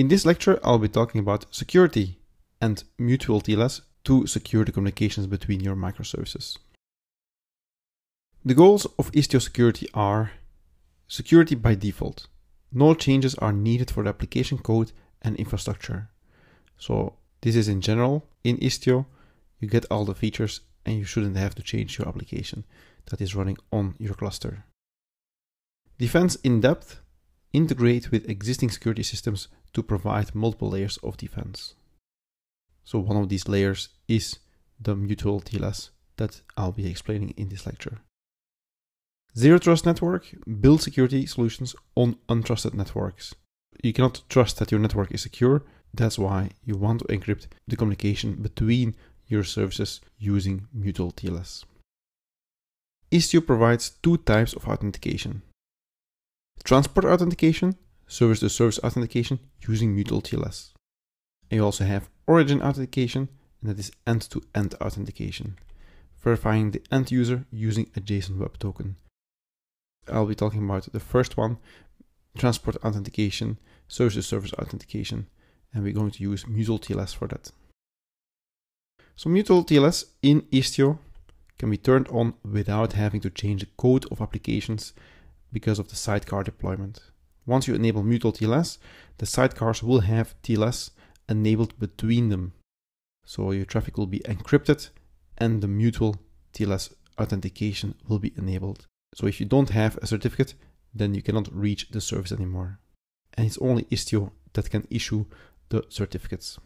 In this lecture, I'll be talking about security and mutual TLS to secure the communications between your microservices. The goals of Istio Security are security by default. No changes are needed for the application code and infrastructure. So this is in general in Istio. You get all the features and you shouldn't have to change your application that is running on your cluster. Defense in depth integrate with existing security systems to provide multiple layers of defense. So one of these layers is the mutual TLS that I'll be explaining in this lecture. Zero Trust Network builds security solutions on untrusted networks. You cannot trust that your network is secure. That's why you want to encrypt the communication between your services using mutual TLS. Istio provides two types of authentication transport authentication, service-to-service authentication using Mutual TLS. And you also have origin authentication, and that is end-to-end authentication, verifying the end user using a JSON web token. I'll be talking about the first one, transport authentication, service to -service authentication, and we're going to use Mutual TLS for that. So Mutual TLS in Istio can be turned on without having to change the code of applications because of the sidecar deployment. Once you enable mutual TLS, the sidecars will have TLS enabled between them. So your traffic will be encrypted and the mutual TLS authentication will be enabled. So if you don't have a certificate, then you cannot reach the service anymore. And it's only Istio that can issue the certificates.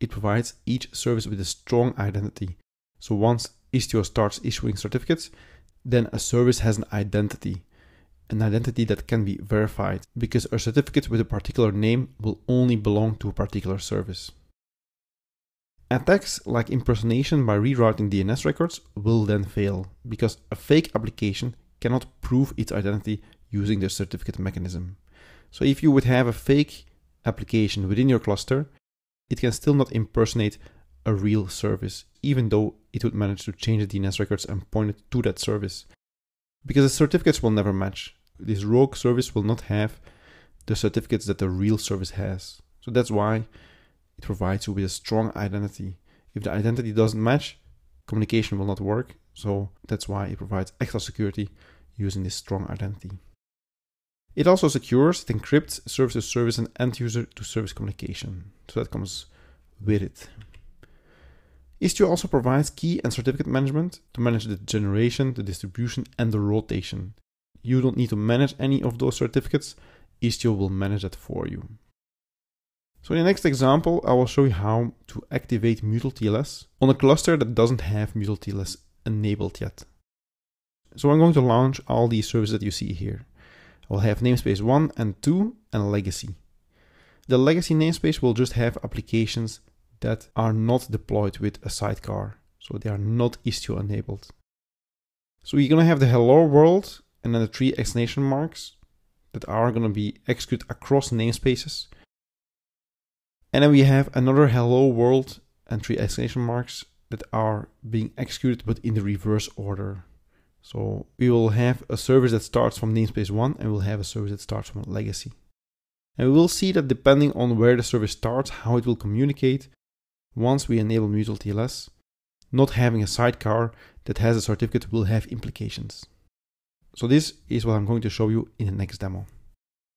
It provides each service with a strong identity. So once Istio starts issuing certificates, then a service has an identity, an identity that can be verified, because a certificate with a particular name will only belong to a particular service. Attacks like impersonation by rerouting DNS records will then fail, because a fake application cannot prove its identity using the certificate mechanism. So if you would have a fake application within your cluster, it can still not impersonate a real service, even though it would manage to change the DNS records and point it to that service. Because the certificates will never match. This rogue service will not have the certificates that the real service has. So that's why it provides you with a strong identity. If the identity doesn't match, communication will not work. So that's why it provides extra security using this strong identity. It also secures, it encrypts service to service and end user to service communication. So that comes with it. Istio also provides key and certificate management to manage the generation, the distribution, and the rotation. You don't need to manage any of those certificates, Istio will manage that for you. So in the next example, I will show you how to activate Mutual TLS on a cluster that doesn't have Mutual TLS enabled yet. So I'm going to launch all these services that you see here. I will have namespace 1 and 2 and legacy. The legacy namespace will just have applications that are not deployed with a sidecar. So they are not Istio enabled. So you're going to have the hello world and then the three exclamation marks that are going to be executed across namespaces. And then we have another hello world and three exclamation marks that are being executed but in the reverse order. So we will have a service that starts from namespace 1 and we'll have a service that starts from legacy. And we will see that depending on where the service starts, how it will communicate, once we enable Mutual TLS, not having a sidecar that has a certificate will have implications. So this is what I'm going to show you in the next demo.